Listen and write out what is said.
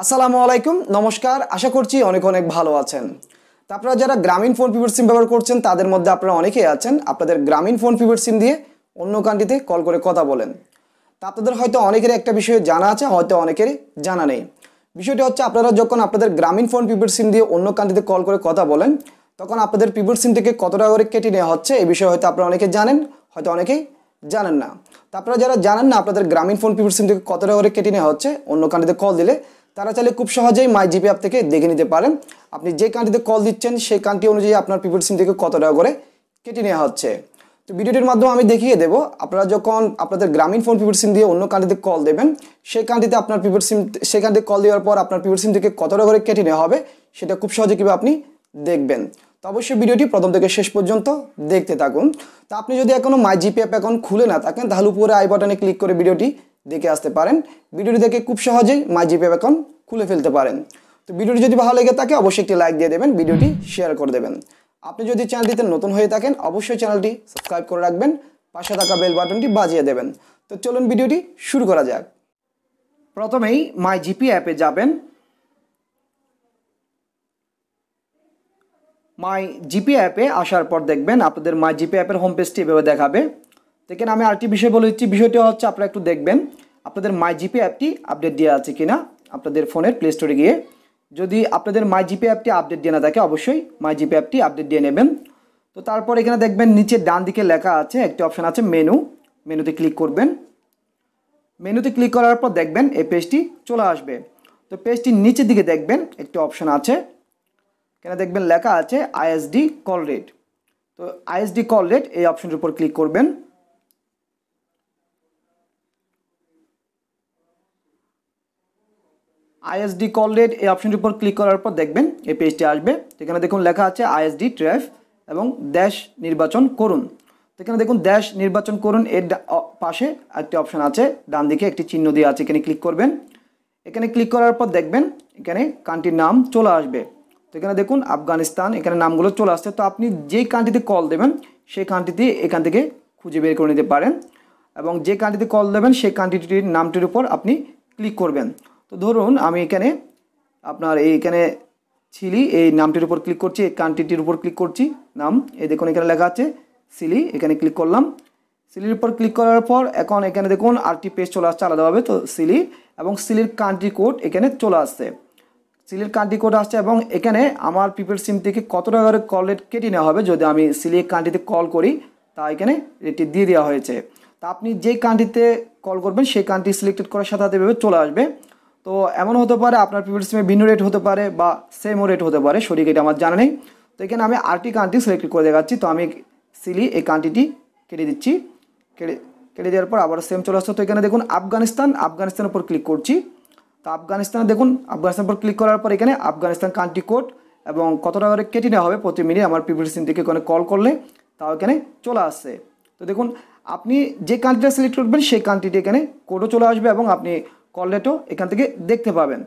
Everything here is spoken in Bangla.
আসসালামু আলাইকুম নমস্কার আশা করছি অনেক অনেক ভালো আছেন তা আপনারা যারা গ্রামীণ ফোন পিপেড সিম ব্যবহার করছেন তাদের মধ্যে আপনারা অনেকেই আছেন আপনাদের গ্রামীণ ফোন পিপেড সিম দিয়ে অন্য কান্ট্রিতে কল করে কথা বলেন তা আপনাদের হয়তো অনেকেরই একটা বিষয়ে জানা আছে হয়তো অনেকেরই জানা নেই বিষয়টি হচ্ছে আপনারা যখন আপনাদের গ্রামীণ ফোন পিপেড সিম দিয়ে অন্য কান্ট্রিতে কল করে কথা বলেন তখন আপনাদের পিপেড সিম থেকে কত টাকা করে কেটে নেওয়া হচ্ছে এই বিষয়ে হয়তো আপনারা অনেকে জানেন হয়তো অনেকেই জানেন না তা আপনারা যারা জানেন না আপনাদের গ্রামীণ ফোন পিপেড সিম থেকে কত টাকা করে কেটে নেওয়া হচ্ছে অন্য কান্ট্রিতে কল দিলে তারা চাইলে খুব সহজেই মাই জিপি অ্যাপ থেকে দেখে নিতে পারেন আপনি যে কান্ট্রিতে কল দিচ্ছেন সেই কান্ট্রি অনুযায়ী আপনার প্রিপেড সিম থেকে কত টাকা করে কেটে নেওয়া হচ্ছে তো ভিডিওটির মাধ্যমে আমি দেখিয়ে দেবো আপনারা যখন আপনাদের গ্রামীণ ফোন প্রিপেড সিম দিয়ে অন্য কান্ট্রিতে কল দেবেন সেই কান্ট্রিতে আপনার প্রিপেড সিম সেই কান্ট্রিতে কল দেওয়ার পর আপনার প্রিপেড সিম থেকে কত টাকা করে কেটে নেওয়া হবে সেটা খুব সহজে কীভাবে আপনি দেখবেন তো অবশ্যই ভিডিওটি প্রথম থেকে শেষ পর্যন্ত দেখতে থাকুন তো আপনি যদি এখনও মাই জিপি অ্যাপ এখন খুলে না থাকেন তাহলে উপরে আই বাটনে ক্লিক করে ভিডিওটি দেখে আসতে পারেন ভিডিওটি দেখে খুব সহজেই মাই জিপে অ্যাকাউন্ট খুলে ফেলতে পারেন তো ভিডিওটি যদি ভালো লেগে থাকে অবশ্যই একটি লাইক দিয়ে দেবেন ভিডিওটি শেয়ার করে দেবেন আপনি যদি চ্যানেলটিতে নতুন হয়ে থাকেন অবশ্যই চ্যানেলটি সাবস্ক্রাইব করে রাখবেন পাশে থাকা বেল বাটনটি বাজিয়ে দেবেন তো চলুন ভিডিওটি শুরু করা যাক প্রথমেই মাই জিপি অ্যাপে যাবেন মাই জিপি অ্যাপে আসার পর দেখবেন আপনাদের মাই জিপি অ্যাপের হোম পেজটি এভাবে দেখাবে দেখেন আমি আরেকটি বিষয় বলে দিচ্ছি বিষয়টি হচ্ছে আপনারা একটু দেখবেন আপনাদের মাই জিপে অ্যাপটি আপডেট দেওয়া আছে কিনা আপনাদের ফোনের প্লে স্টোরে গিয়ে যদি আপনাদের মাই জিপে অ্যাপটি আপডেট দিয়ে না থাকে অবশ্যই মাই জিপে অ্যাপটি আপডেট দিয়ে নেবেন তো তারপর এখানে দেখবেন নিচে ডান দিকে লেখা আছে একটি অপশান আছে মেনু মেনুতে ক্লিক করবেন মেনুতে ক্লিক করার পর দেখবেন এই পেজটি চলে আসবে তো পেজটির নিচের দিকে দেখবেন একটি অপশান আছে এখানে দেখবেন লেখা আছে আইএসডি কল রেট তো আইএসডি কল রেট এই অপশনের উপর ক্লিক করবেন আইএসডি কল রেট এই অপশনটির উপর ক্লিক করার পর দেখবেন এই পেজটি আসবে এখানে দেখুন লেখা আছে আইএসডি ট্রেফ এবং দেশ নির্বাচন করুন এখানে দেখুন দেশ নির্বাচন করুন এর পাশে একটি অপশন আছে ডান দিকে একটি চিহ্ন দিয়ে আছে এখানে ক্লিক করবেন এখানে ক্লিক করার পর দেখবেন এখানে কান্ট্রির নাম চলে আসবে তো এখানে দেখুন আফগানিস্তান এখানে নামগুলো চলে আসছে তো আপনি যেই কান্ট্রিতে কল দেবেন সেই কান্ট্রিতে এখান থেকে খুঁজে বের করে নিতে পারেন এবং যে কান্ট্রিতে কল দেবেন সেই কান্ট্রিটির নামটির উপর আপনি ক্লিক করবেন তো ধরুন আমি এখানে আপনার এইখানে ছিলি এই নামটির উপর ক্লিক করছি এই কান্ট্রিটির উপর ক্লিক করছি নাম এই দেখুন এখানে লেখা আছে সিলি এখানে ক্লিক করলাম সিলির উপর ক্লিক করার পর এখন এখানে দেখুন আরটি পেজ চলে আসছে আলাদাভাবে তো সিলি এবং সিলির কান্ট্রি কোড এখানে চলে আসছে সিলির কান্ট্রি কোড আসছে এবং এখানে আমার প্রিপেড সিম থেকে কত টাকা করে কল রেট কেটে নেওয়া হবে যদি আমি সিলি কান্ট্রিতে কল করি তা এখানে রেটটি দিয়ে দেওয়া হয়েছে তা আপনি যে কান্ট্রিতে কল করবেন সেই কান্ট্রি সিলেক্টেড করার সাথে সাথে এভাবে চলে আসবে তো এমন হতে পারে আপনার প্রিপেড সিমে ভিন্ন রেট হতে পারে বা সেমও রেট হতে পারে সঠিক এটা আমার জানা নেই তো এখানে আমি আরটি কান্ট্রি সিলেক্ট করে দেখাচ্ছি তো আমি সিলি এই কান্টিটি কেটে দিচ্ছি কেটে কেটে দেওয়ার পর আবার সেম চলে আসছে তো এখানে দেখুন আফগানিস্তান আফগানিস্তানের উপর ক্লিক করছি তো আফগানিস্তানে দেখুন আফগানিস্তান উপর ক্লিক করার পর এখানে আফগানিস্তান কান্ট্রি কোড এবং কত টাকা করে কেটে নেওয়া হবে প্রতি মিনিট আমার পিপিল সিম থেকে এখানে কল করলে তাও এখানে চলে আসছে তো দেখুন আপনি যে কান্ট্রিটা সিলেক্ট করবেন সেই কান্ট্রিটি এখানে কোডও চলে আসবে এবং আপনি করলেটও এখান থেকে দেখতে পাবেন